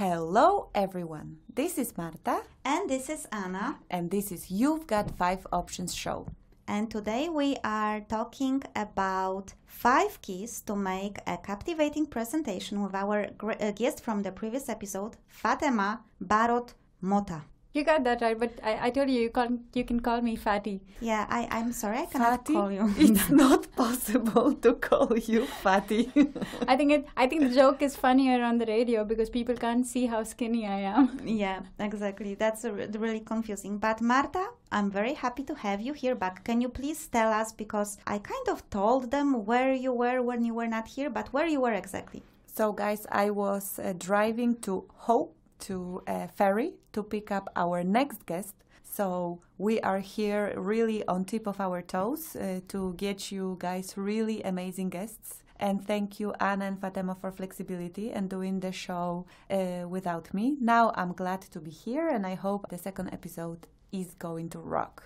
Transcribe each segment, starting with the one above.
Hello, everyone. This is Marta. And this is Anna. And this is You've Got Five Options show. And today we are talking about five keys to make a captivating presentation with our uh, guest from the previous episode, Fatema Barot Mota. You got that right, but I, I told you you can you can call me Fatty. Yeah, I I'm sorry I cannot fatty? call you. it's not possible to call you Fatty. I think it I think the joke is funnier on the radio because people can't see how skinny I am. Yeah, exactly. That's a, really confusing. But Marta, I'm very happy to have you here back. Can you please tell us because I kind of told them where you were when you were not here, but where you were exactly. So guys, I was uh, driving to Hope to a uh, ferry to pick up our next guest. So we are here really on tip of our toes uh, to get you guys really amazing guests. And thank you, Anna and Fatima, for flexibility and doing the show uh, without me. Now I'm glad to be here, and I hope the second episode is going to rock.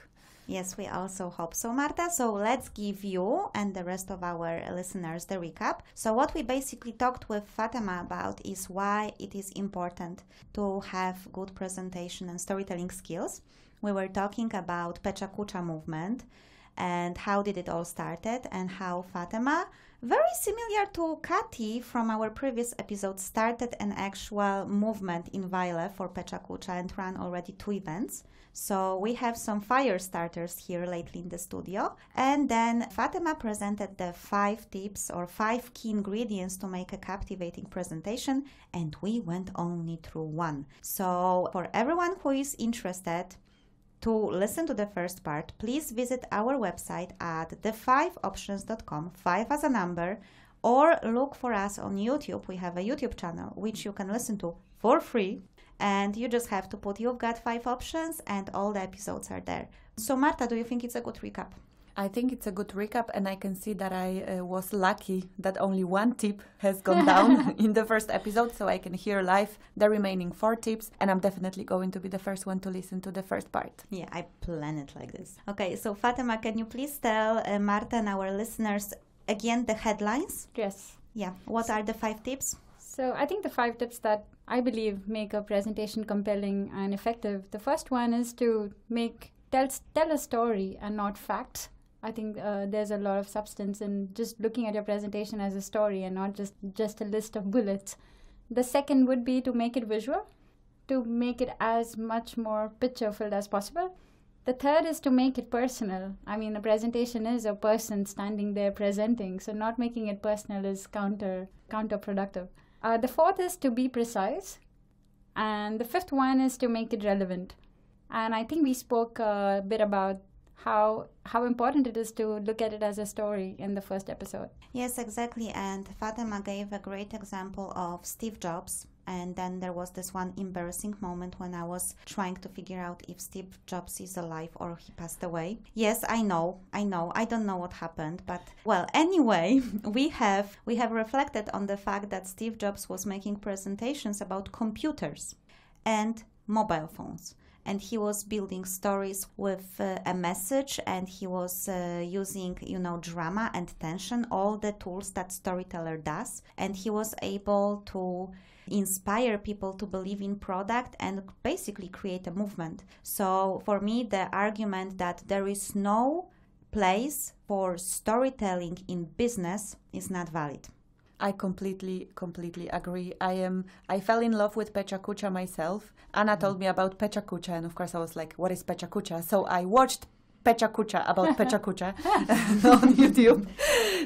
Yes, we also hope so, Marta. So let's give you and the rest of our listeners the recap. So, what we basically talked with Fatima about is why it is important to have good presentation and storytelling skills. We were talking about Pecha Kucha movement, and how did it all started and how Fatima, very similar to Kati from our previous episode, started an actual movement in Vile for Pechakucha and ran already two events. So we have some fire starters here lately in the studio. And then Fatima presented the five tips or five key ingredients to make a captivating presentation, and we went only through one. So for everyone who is interested, to listen to the first part, please visit our website at thefiveoptions.com, 5 as a number, or look for us on YouTube. We have a YouTube channel which you can listen to for free. And you just have to put you've got five options, and all the episodes are there. So, Marta, do you think it's a good recap? I think it's a good recap, and I can see that I uh, was lucky that only one tip has gone down in the first episode, so I can hear live the remaining four tips, and I'm definitely going to be the first one to listen to the first part. Yeah, I plan it like this. Okay, so Fatima, can you please tell uh, Marta and our listeners again the headlines? Yes. Yeah, what are the five tips? So I think the five tips that I believe make a presentation compelling and effective. The first one is to make tell tell a story and not facts. I think uh, there's a lot of substance in just looking at your presentation as a story and not just just a list of bullets. The second would be to make it visual, to make it as much more picture filled as possible. The third is to make it personal. I mean, a presentation is a person standing there presenting, so not making it personal is counter counterproductive. Uh, the fourth is to be precise, and the fifth one is to make it relevant. And I think we spoke uh, a bit about how how important it is to look at it as a story in the first episode. Yes, exactly. And Fatima gave a great example of Steve Jobs. And then there was this one embarrassing moment when I was trying to figure out if Steve Jobs is alive or he passed away. Yes, I know, I know, I don't know what happened, but well, anyway, we have we have reflected on the fact that Steve Jobs was making presentations about computers and mobile phones and he was building stories with uh, a message and he was uh, using you know drama and tension all the tools that storyteller does and he was able to inspire people to believe in product and basically create a movement so for me the argument that there is no place for storytelling in business is not valid I completely, completely agree. I am. I fell in love with Pecha Kucha myself. Anna mm-hmm. told me about Pecha Kucha, and of course, I was like, "What is Pecha Kucha?" So I watched Pecha Kucha about Pecha Kucha on YouTube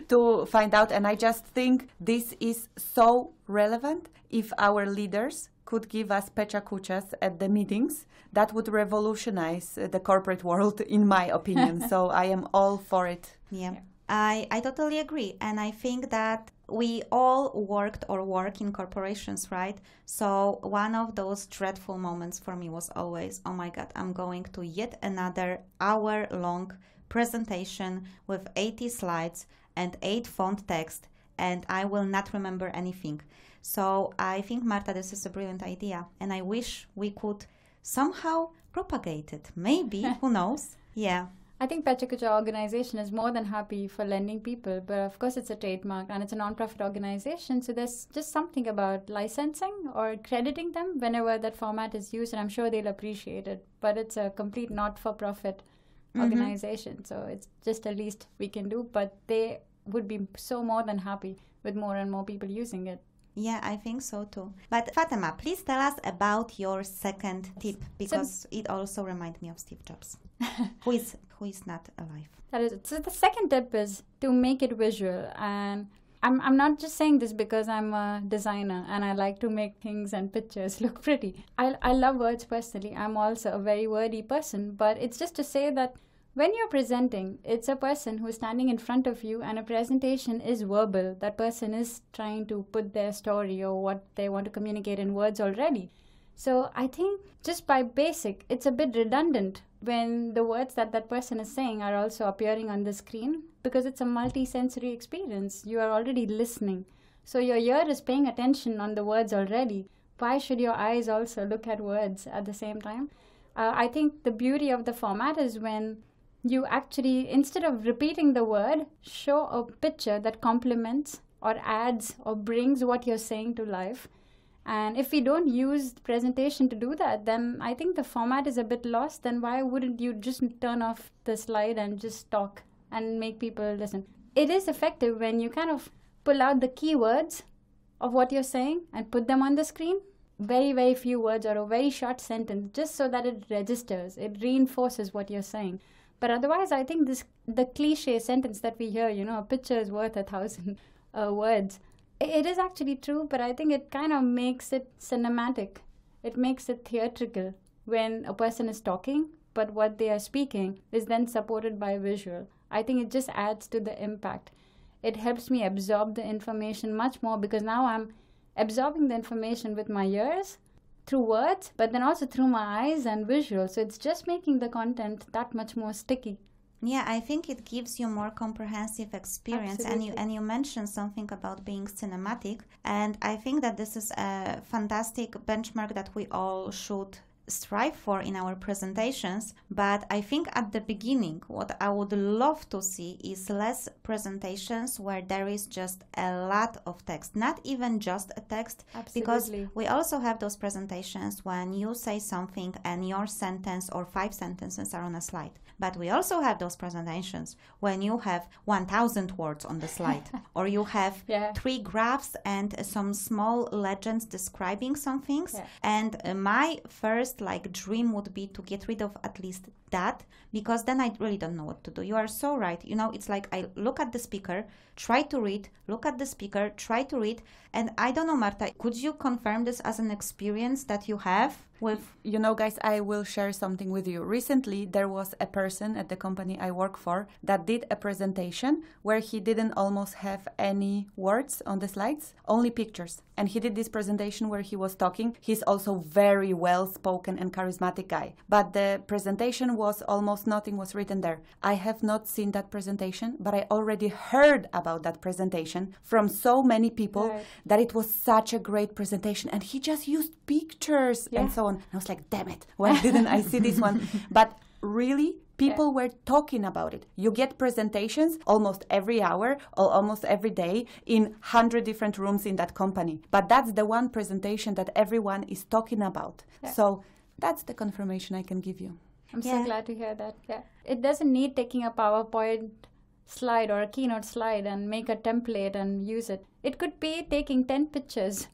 to find out. And I just think this is so relevant. If our leaders could give us Pecha Kuchas at the meetings, that would revolutionize uh, the corporate world, in my opinion. so I am all for it. Yeah. I, I totally agree. And I think that we all worked or work in corporations, right? So one of those dreadful moments for me was always, oh my God, I'm going to yet another hour long presentation with 80 slides and eight font text, and I will not remember anything. So I think, Marta, this is a brilliant idea, and I wish we could somehow propagate it. Maybe, who knows? Yeah. I think Petra Kucha organization is more than happy for lending people, but of course it's a trademark and it's a non-profit organization, so there's just something about licensing or crediting them whenever that format is used, and I'm sure they'll appreciate it. But it's a complete not-for-profit mm-hmm. organization, so it's just the least we can do. But they would be so more than happy with more and more people using it. Yeah, I think so too. But Fatima, please tell us about your second tip because so, it also reminds me of Steve Jobs. who is who is not alive. That is. So the second tip is to make it visual, and I'm I'm not just saying this because I'm a designer and I like to make things and pictures look pretty. I I love words personally. I'm also a very wordy person, but it's just to say that. When you're presenting, it's a person who's standing in front of you, and a presentation is verbal. That person is trying to put their story or what they want to communicate in words already. So I think just by basic, it's a bit redundant when the words that that person is saying are also appearing on the screen because it's a multi-sensory experience. You are already listening. So your ear is paying attention on the words already. Why should your eyes also look at words at the same time? Uh, I think the beauty of the format is when you actually, instead of repeating the word, show a picture that complements or adds or brings what you're saying to life and if we don't use presentation to do that, then I think the format is a bit lost. Then why wouldn't you just turn off the slide and just talk and make people listen? It is effective when you kind of pull out the keywords of what you're saying and put them on the screen. Very, very few words or a very short sentence just so that it registers, it reinforces what you're saying. But otherwise, I think this the cliche sentence that we hear, you know, a picture is worth a thousand uh, words. It is actually true, but I think it kind of makes it cinematic. It makes it theatrical when a person is talking, but what they are speaking is then supported by visual. I think it just adds to the impact. It helps me absorb the information much more because now I'm absorbing the information with my ears through words, but then also through my eyes and visual. So it's just making the content that much more sticky. Yeah, I think it gives you more comprehensive experience, Absolutely. and you and you mentioned something about being cinematic, and I think that this is a fantastic benchmark that we all should strive for in our presentations. But I think at the beginning, what I would love to see is less presentations where there is just a lot of text, not even just a text, Absolutely. because we also have those presentations when you say something and your sentence or five sentences are on a slide. But we also have those presentations when you have 1,000 words on the slide, or you have yeah. three graphs and some small legends describing some things. Yeah. And uh, my first like dream would be to get rid of at least that because then I really don't know what to do. You are so right. You know, it's like I look at the speaker, try to read, look at the speaker, try to read. And I don't know, Marta, could you confirm this as an experience that you have? With you know, guys, I will share something with you. Recently, there was a person at the company I work for that did a presentation where he didn't almost have any words on the slides, only pictures and he did this presentation where he was talking. He's also very well spoken and charismatic guy. But the presentation was almost nothing was written there. I have not seen that presentation, but I already heard about that presentation from so many people right. that it was such a great presentation. And he just used pictures yeah. and so on. And I was like, damn it, why didn't I see this one? But really People were talking about it. You get presentations almost every hour or almost every day in 100 different rooms in that company. But that's the one presentation that everyone is talking about. Yeah. So that's the confirmation I can give you. I'm yeah. so glad to hear that. Yeah. It doesn't need taking a PowerPoint slide or a keynote slide and make a template and use it. It could be taking 10 pictures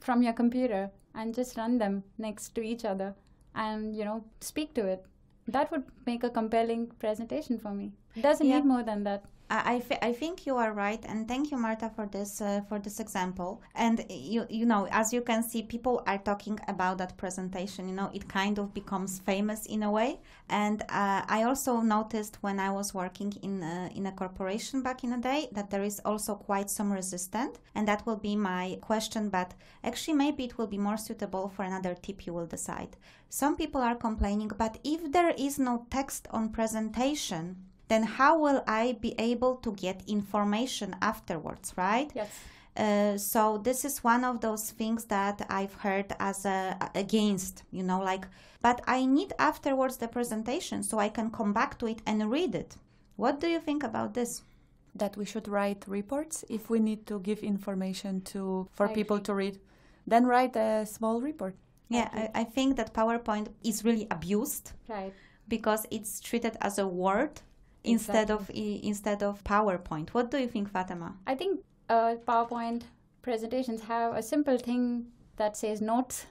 from your computer and just run them next to each other and you know speak to it that would make a compelling presentation for me. It doesn't yeah. need more than that. I, th- I think you are right, and thank you, Marta, for this uh, for this example. And you you know, as you can see, people are talking about that presentation. You know, it kind of becomes famous in a way. And uh, I also noticed when I was working in a, uh, in a corporation back in the day that there is also quite some resistance, and that will be my question. But actually, maybe it will be more suitable for another tip you will decide. Some people are complaining, but if there is no text on presentation then how will I be able to get information afterwards, right? Yes. Uh, so this is one of those things that I've heard as a, against, you know, like, but I need afterwards the presentation so I can come back to it and read it. What do you think about this? That we should write reports if we need to give information to for I people to read, then write a small report. Yeah, I, I think that PowerPoint is really abused, right? Because it's treated as a word instead exactly. of instead of PowerPoint. What do you think, Fatima? I think uh, PowerPoint presentations have a simple thing that says notes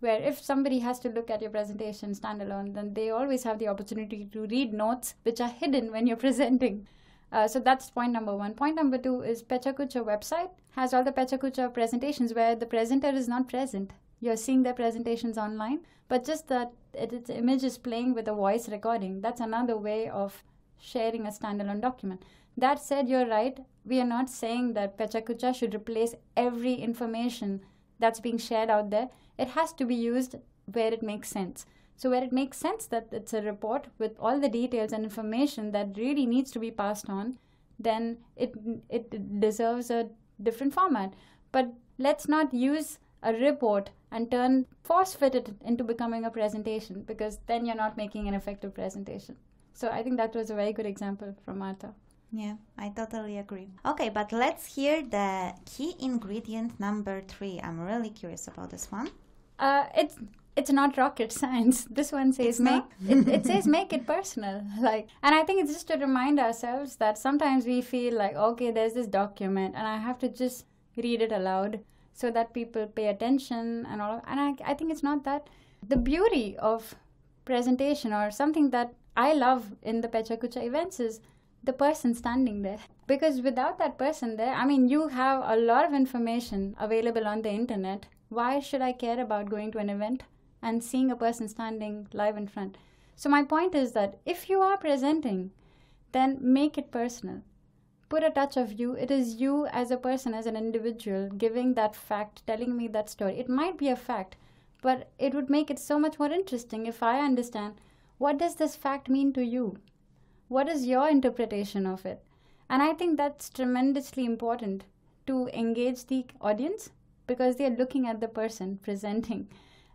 where if somebody has to look at your presentation standalone, then they always have the opportunity to read notes which are hidden when you're presenting. Uh, so that's point number one. Point number two is Pecha Kucha website has all the Pecha Kucha presentations where the presenter is not present. You're seeing their presentations online, but just that it, its image is playing with a voice recording. That's another way of sharing a standalone document. That said, you're right. We are not saying that Pecha Kucha should replace every information that's being shared out there. It has to be used where it makes sense. So where it makes sense that it's a report with all the details and information that really needs to be passed on, then it it deserves a different format. But let's not use a report and turn force fit it into becoming a presentation because then you're not making an effective presentation. So I think that was a very good example from Marta. Yeah, I totally agree. Okay, but let's hear the key ingredient number three. I'm really curious about this one. Uh, it's it's not rocket science. This one says it's make it, it, says make it personal. Like, and I think it's just to remind ourselves that sometimes we feel like, okay, there's this document, and I have to just read it aloud so that people pay attention and all. and I, I think it's not that the beauty of presentation or something that I love in the Pecha Kucha events is the person standing there. Because without that person there, I mean, you have a lot of information available on the internet. Why should I care about going to an event and seeing a person standing live in front? So, my point is that if you are presenting, then make it personal. Put a touch of you. It is you as a person, as an individual, giving that fact, telling me that story. It might be a fact, but it would make it so much more interesting if I understand what does this fact mean to you? What is your interpretation of it? And I think that's tremendously important to engage the audience because they're looking at the person presenting.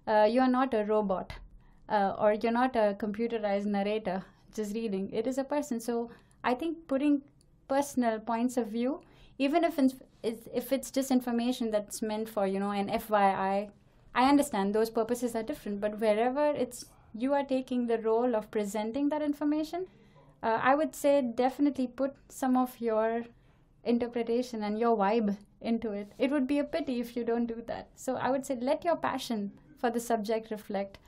Uh, you're not a robot uh, or you're not a computerized narrator just reading. It is a person. So I think putting personal points of view, even if it's, if it's just information that's meant for, you know, an FYI, I understand those purposes are different, but wherever it's you are taking the role of presenting that information, uh, I would say definitely put some of your interpretation and your vibe into it. It would be a pity if you don't do that. So I would say let your passion for the subject reflect.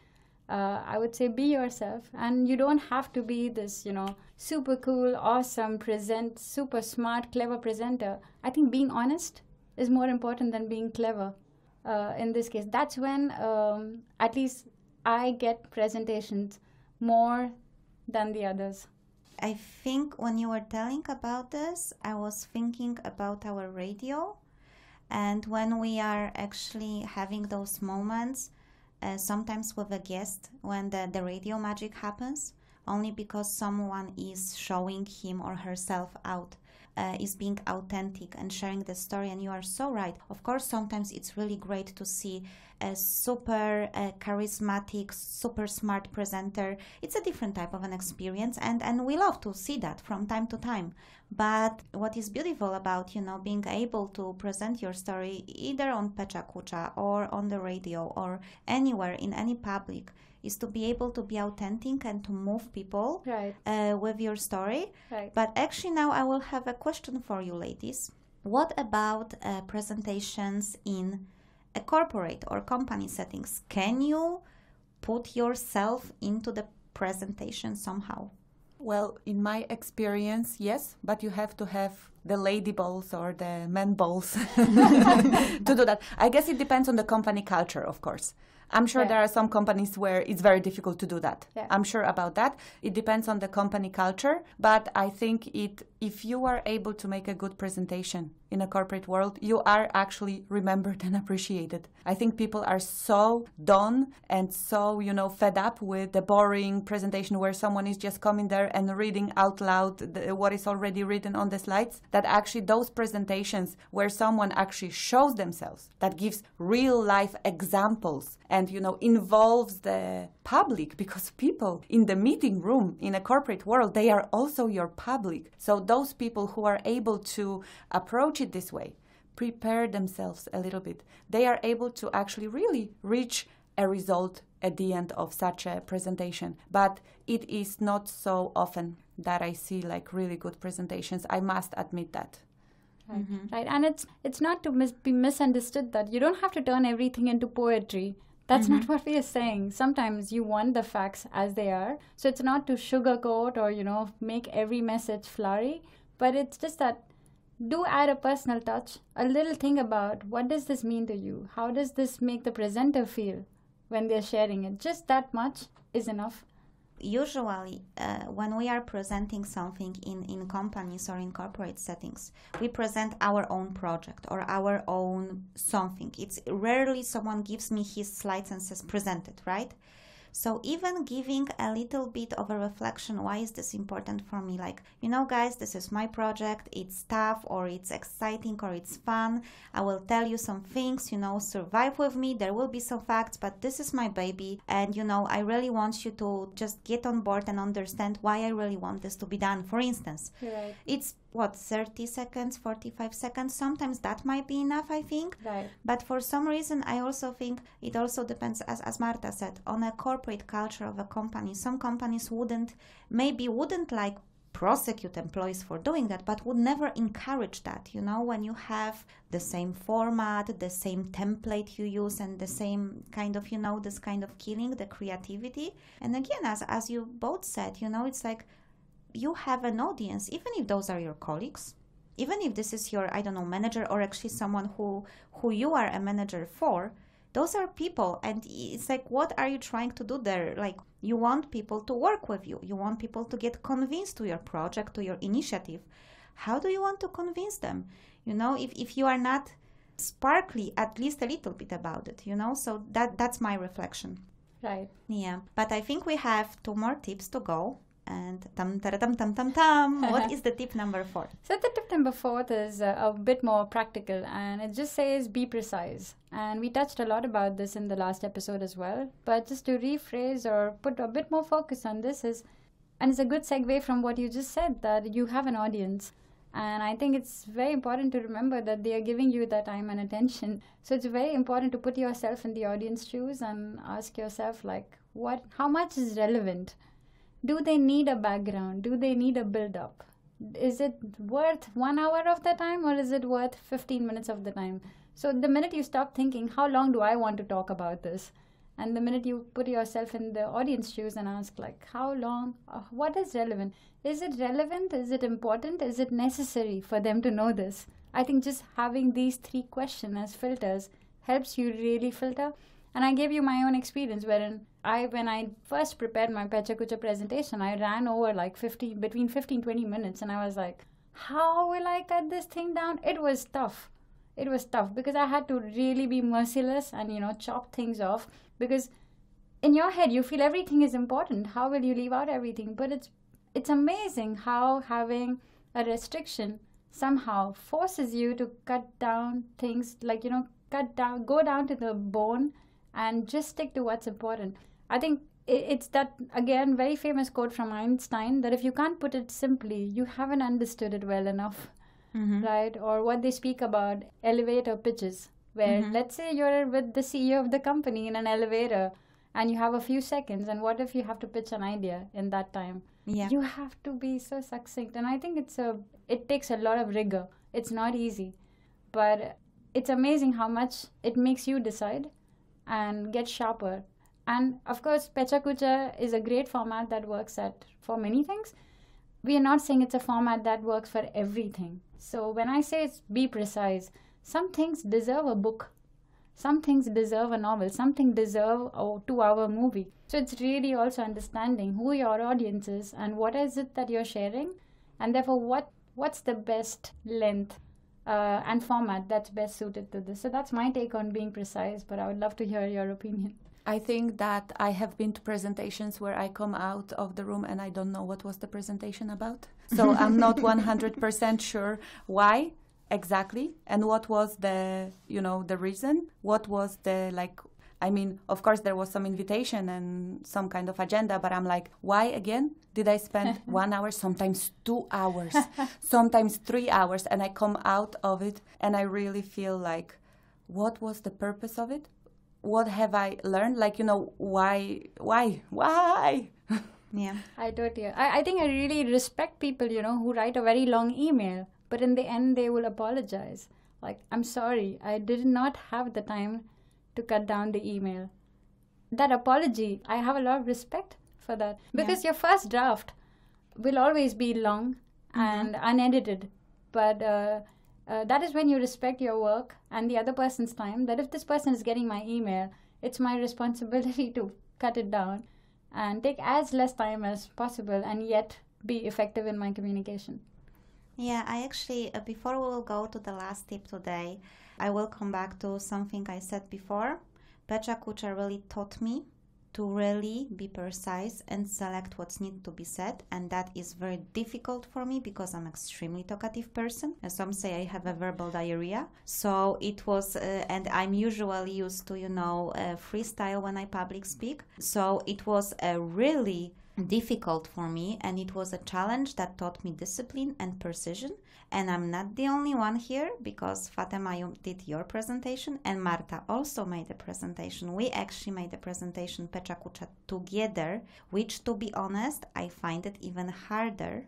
Uh, I would say be yourself, and you don't have to be this, you know, super cool, awesome, present, super smart, clever presenter. I think being honest is more important than being clever. Uh, in this case, that's when, um, at least I get presentations more than the others. I think when you were telling about this, I was thinking about our radio. And when we are actually having those moments, uh, sometimes with a guest, when the, the radio magic happens, only because someone is showing him or herself out uh, is being authentic and sharing the story. And you are so right. Of course, sometimes it's really great to see a super uh, charismatic, super smart presenter. It's a different type of an experience, and and we love to see that from time to time. But what is beautiful about you know being able to present your story either on Pecha Kucha or on the radio or anywhere in any public is to be able to be authentic and to move people right. uh, with your story. Right. But actually, now I will have a question for you, ladies. What about uh, presentations in a corporate or company settings? Can you put yourself into the presentation somehow? Well, in my experience, yes, but you have to have the lady balls or the men balls to do that. I guess it depends on the company culture, of course. I'm sure yeah. there are some companies where it's very difficult to do that. Yeah. I'm sure about that. It depends on the company culture, but I think it if you are able to make a good presentation in a corporate world, you are actually remembered and appreciated. I think people are so done and so, you know, fed up with the boring presentation where someone is just coming there and reading out loud the, what is already written on the slides that actually those presentations where someone actually shows themselves, that gives real life examples and, you know, involves the public because people in the meeting room in a corporate world, they are also your public. So those people who are able to approach approach it this way, prepare themselves a little bit, they are able to actually really reach a result at the end of such a presentation. But it is not so often that I see like really good presentations. I must admit that. Right. Mm-hmm. right. And it's it's not to mis- be misunderstood that you don't have to turn everything into poetry. That's mm-hmm. not what we are saying. Sometimes you want the facts as they are. So it's not to sugarcoat or you know make every message flowery, but it's just that do add a personal touch, a little thing about what does this mean to you? How does this make the presenter feel when they're sharing it? Just that much is enough. Usually, uh, when we are presenting something in, in companies or in corporate settings, we present our own project or our own something. It's rarely someone gives me his slides and says, present it, right? So even giving a little bit of a reflection, why is this important for me? Like, you know, guys, this is my project. It's tough or it's exciting or it's fun. I will tell you some things, you know, survive with me. There will be some facts, but this is my baby. And, you know, I really want you to just get on board and understand why I really want this to be done. For instance, right. it's what 30 seconds 45 seconds sometimes that might be enough i think right but for some reason i also think it also depends as, as marta said on a corporate culture of a company some companies wouldn't maybe wouldn't like prosecute employees for doing that but would never encourage that you know when you have the same format the same template you use and the same kind of you know this kind of killing the creativity and again as as you both said you know it's like you have an audience, even if those are your colleagues, even if this is your, I don't know, manager or actually someone who, who you are a manager for, those are people. And it's like, what are you trying to do there? Like, you want people to work with you, you want people to get convinced to your project, to your initiative. How do you want to convince them? You know, if, if you are not sparkly at least a little bit about it you know so that that's my reflection right yeah but i think we have two more tips to go and tam tam tam tam tam. what is the tip number four? So the tip number four is uh, a bit more practical, and it just says be precise. And we touched a lot about this in the last episode as well. But just to rephrase or put a bit more focus on this is, and it's a good segue from what you just said that you have an audience. And I think it's very important to remember that they are giving you that time and attention. So it's very important to put yourself in the audience shoes and ask yourself, like, what, how much is relevant? do they need a background do they need a build up is it worth 1 hour of the time or is it worth 15 minutes of the time so the minute you stop thinking how long do i want to talk about this and the minute you put yourself in the audience shoes and ask like how long uh, what is relevant is it relevant is it important is it necessary for them to know this i think just having these three questions as filters helps you really filter and i gave you my own experience wherein I when I first prepared my Pecha Kucha presentation, I ran over like 15 between 15 20 minutes and I was like, how will I cut this thing down? It was tough. It was tough because I had to really be merciless and you know chop things off because in your head you feel everything is important. How will you leave out everything? But it's it's amazing how having a restriction somehow forces you to cut down things like you know cut down go down to the bone and just stick to what's important I think it's that again very famous quote from Einstein that if you can't put it simply, you haven't understood it well enough, mm-hmm. right? Or what they speak about elevator pitches, where mm-hmm. let's say you're with the CEO of the company in an elevator and you have a few seconds and what if you have to pitch an idea in that time yeah you have to be so succinct and i think it's a it takes a lot of rigor it's not easy but it's amazing how much it makes you decide and get sharper and of course, Pecha Kucha is a great format that works at for many things. We are not saying it's a format that works for everything. So when I say it's be precise, some things deserve a book. Some things deserve a novel. Something deserve a two-hour movie. So it's really also understanding who your audience is and what is it that you're sharing, and therefore what what's the best length uh, and format that's best suited to this. So that's my take on being precise, but I would love to hear your opinion. I think that I have been to presentations where I come out of the room and I don't know what was the presentation about. So I'm not 100% sure why exactly and what was the, you know, the reason? What was the like I mean, of course, there was some invitation and some kind of agenda, but I'm like, why again did I spend one hour, sometimes two hours, sometimes three hours? And I come out of it and I really feel like, what was the purpose of it? what have I learned? Like, you know, why, why, why? yeah. I totally, I, I think I really respect people, you know, who write a very long email, but in the end, they will apologize. Like, I'm sorry, I did not have the time to cut down the email. That apology, I have a lot of respect for that because yeah. your first draft will always be long mm-hmm. and unedited. But, uh, uh, that is when you respect your work and the other person's time that if this person is getting my email it's my responsibility to cut it down and take as less time as possible and yet be effective in my communication yeah i actually uh, before we will go to the last tip today i will come back to something i said before petra kucher really taught me to really be precise and select what's need to be said and that is very difficult for me because i'm extremely talkative person as some say i have a verbal diarrhea so it was uh, and i'm usually used to you know uh, freestyle when i public speak so it was a really difficult for me and it was a challenge that taught me discipline and precision and i'm not the only one here because fatima you did your presentation and marta also made a presentation we actually made a presentation pecha kucha together which to be honest i find it even harder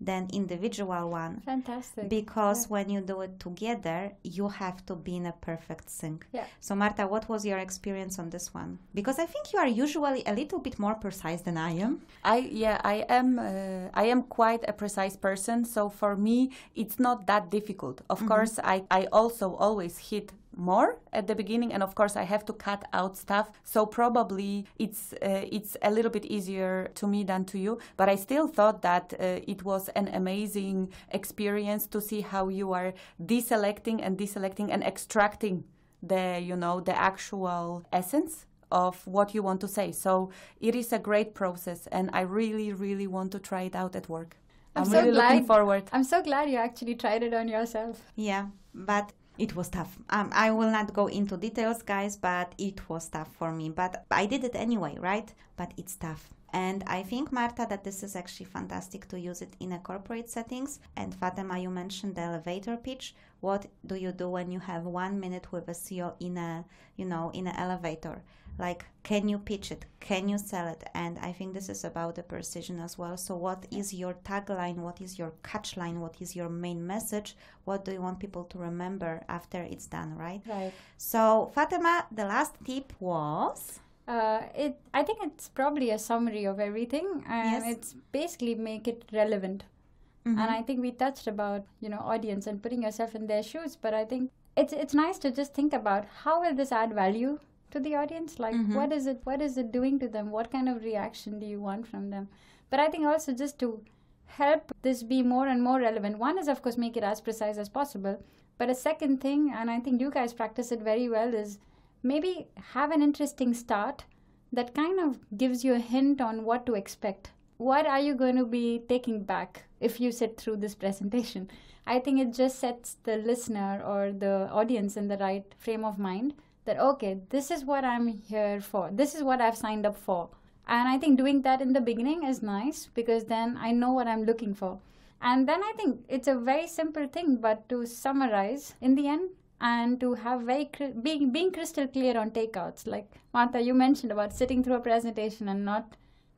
than individual one. Fantastic. Because yeah. when you do it together, you have to be in a perfect sync. Yeah. So Marta, what was your experience on this one? Because I think you are usually a little bit more precise than I am. I yeah, I am uh, I am quite a precise person, so for me it's not that difficult. Of mm-hmm. course, I I also always hit more at the beginning and of course I have to cut out stuff so probably it's uh, it's a little bit easier to me than to you but I still thought that uh, it was an amazing experience to see how you are deselecting and deselecting and extracting the you know the actual essence of what you want to say so it is a great process and I really really want to try it out at work I'm, I'm so really glad, looking forward I'm so glad you actually tried it on yourself yeah but it was tough. Um, I will not go into details, guys, but it was tough for me. But I did it anyway, right? But it's tough. And I think, Marta, that this is actually fantastic to use it in a corporate settings. And Fatima, you mentioned the elevator pitch what do you do when you have one minute with a CEO in a you know in an elevator? Like, can you pitch it? Can you sell it? And I think this is about the precision as well. So, what is your tagline? What is your catchline? What is your main message? What do you want people to remember after it's done? Right. Right. So, Fatima, the last tip was. Uh, it I think it's probably a summary of everything. and yes. It's basically make it relevant. Mm-hmm. And I mm-hmm. think we touched about, you know, audience and putting yourself in their shoes, but I think it's it's nice to just think about how will this add value to the audience? Like mm-hmm. what is it what is it doing to them? What kind of reaction do you want from them? But I think also just to help this be more and more relevant. One is of course make it as precise as possible, but a second thing and I think you guys practice it very well is maybe have an interesting start that kind of gives you a hint on what to expect what are you going to be taking back if you sit through this presentation? I think it just sets the listener or the audience in the right frame of mind that, okay, this is what I'm here for, this is what I've signed up for. And I think doing that in the beginning is nice because then I know what I'm looking for. And then I think it's a very simple thing, but to summarize in the end, and to have very being being crystal clear on takeouts like martha you mentioned about sitting through a presentation and not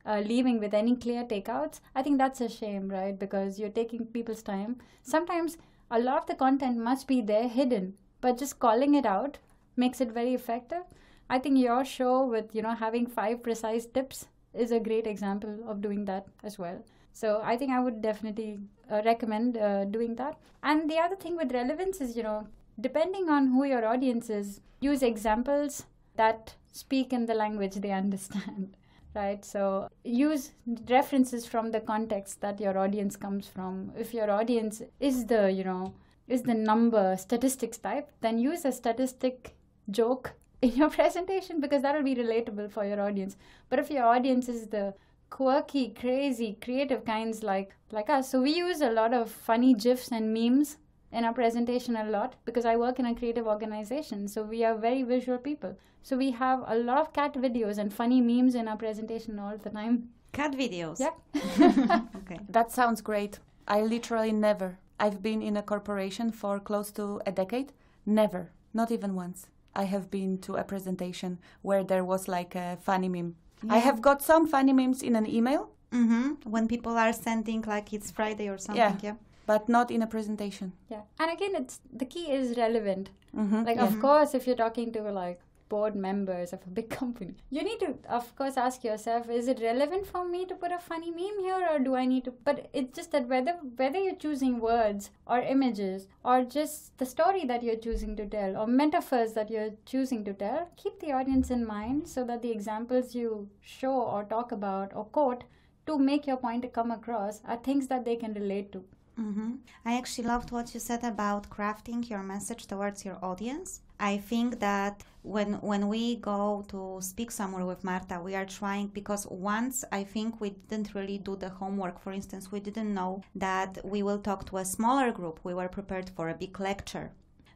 uh, leaving with any clear takeouts, I think that's a shame, right? Because you're taking people's time. Sometimes a lot of the content must be there hidden, but just calling it out makes it very effective. I think your show with, you know, having five precise tips is a great example of doing that as well. So I think I would definitely uh, recommend uh, doing that. And the other thing with relevance is, you know, depending on who your audience is, use examples that speak in the language they understand right? So use references from the context that your audience comes from. If your audience is the, you know, is the number statistics type, then use a statistic joke in your presentation because that will be relatable for your audience. But if your audience is the quirky, crazy, creative kinds like like us, so we use a lot of funny gifs and memes in our presentation a lot because I work in a creative organization. So we are very visual people. So we have a lot of cat videos and funny memes in our presentation all the time. Cat videos? Yeah. okay. That sounds great. I literally never. I've been in a corporation for close to a decade. Never. Not even once. I have been to a presentation where there was like a funny meme. Yeah. I have got some funny memes in an email. Mm-hmm. When people are sending like it's Friday or something. Yeah. yeah but not in a presentation. Yeah, and again, it's the key is relevant. Mm-hmm. Like, yeah. of course, if you're talking to like board members of a big company. You need to, of course, ask yourself: Is it relevant for me to put a funny meme here, or do I need to? But it's just that whether whether you're choosing words or images, or just the story that you're choosing to tell, or metaphors that you're choosing to tell, keep the audience in mind so that the examples you show or talk about or quote to make your point come across are things that they can relate to. Mm-hmm. I actually loved what you said about crafting your message towards your audience. I think that when when we go to speak somewhere with Marta, we are trying because once I think we didn't really do the homework. For instance, we didn't know that we will talk to a smaller group. We were prepared for a big lecture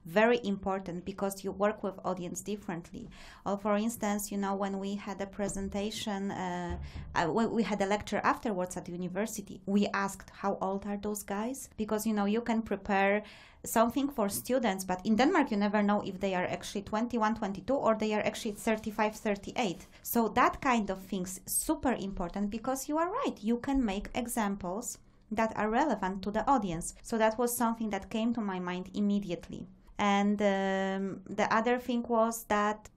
very important because you work with audience differently. Or uh, for instance, you know, when we had a presentation, uh, uh, we had a lecture afterwards at university, we asked how old are those guys? Because, you know, you can prepare something for students, but in Denmark you never know if they are actually 21, 22 or they are actually 35, 38. So that kind of things super important because you are right, you can make examples that are relevant to the audience. So that was something that came to my mind immediately. And um, the other thing was that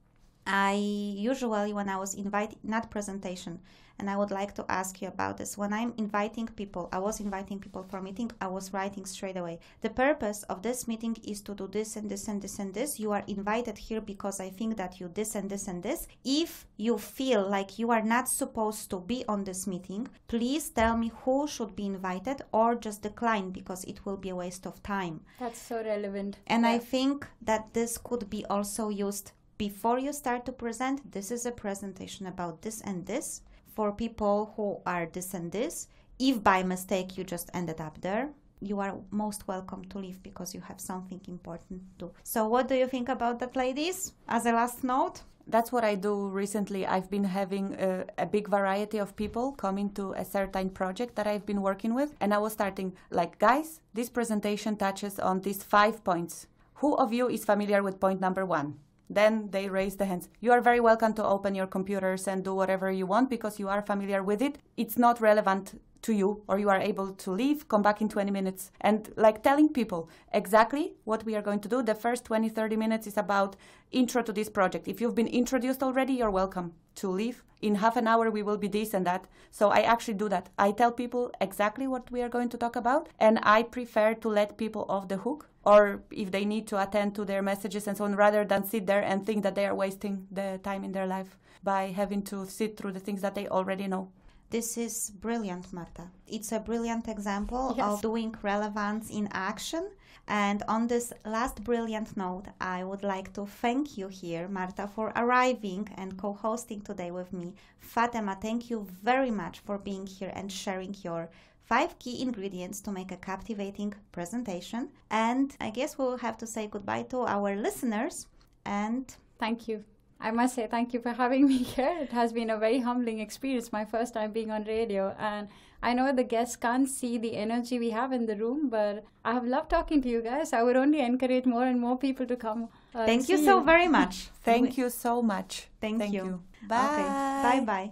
I usually, when I was invited, not presentation, and I would like to ask you about this. When I'm inviting people, I was inviting people for meeting, I was writing straight away. The purpose of this meeting is to do this and this and this and this. You are invited here because I think that you this and this and this. If you feel like you are not supposed to be on this meeting, please tell me who should be invited or just decline because it will be a waste of time. That's so relevant. And yeah. I think that this could be also used before you start to present, this is a presentation about this and this for people who are this and this. If by mistake you just ended up there, you are most welcome to leave because you have something important to do. So, what do you think about that, ladies? As a last note, that's what I do recently. I've been having a, a, big variety of people coming to a certain project that I've been working with, and I was starting like, guys, this presentation touches on these five points. Who of you is familiar with point number one? Then they raise the hands. You are very welcome to open your computers and do whatever you want because you are familiar with it. It's not relevant to you or you are able to leave come back in 20 minutes and like telling people exactly what we are going to do the first 20 30 minutes is about intro to this project if you've been introduced already you're welcome to leave in half an hour we will be this and that so i actually do that i tell people exactly what we are going to talk about and i prefer to let people off the hook or if they need to attend to their messages and so on, rather than sit there and think that they are wasting the time in their life by having to sit through the things that they already know. This is brilliant, Marta. It's a brilliant example yes. of doing relevance in action. And on this last brilliant note, I would like to thank you here, Marta, for arriving and co hosting today with me. Fatima, thank you very much for being here and sharing your five key ingredients to make a captivating presentation. And I guess we will have to say goodbye to our listeners. And thank you. I must say thank you for having me here. It has been a very humbling experience, my first time being on radio. And I know the guests can't see the energy we have in the room, but I have loved talking to you guys. I would only encourage more and more people to come. Uh, thank you so you. very much. thank you so much. Thank, thank you. you. Bye. Okay. Bye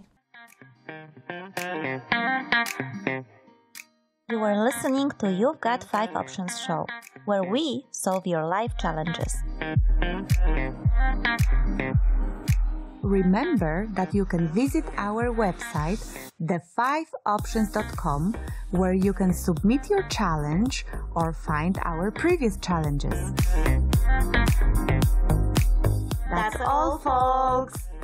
bye. You are listening to You've Got 5 Options show, where we solve your life challenges. Remember that you can visit our website, the5options.com, where you can submit your challenge or find our previous challenges. That's all, folks!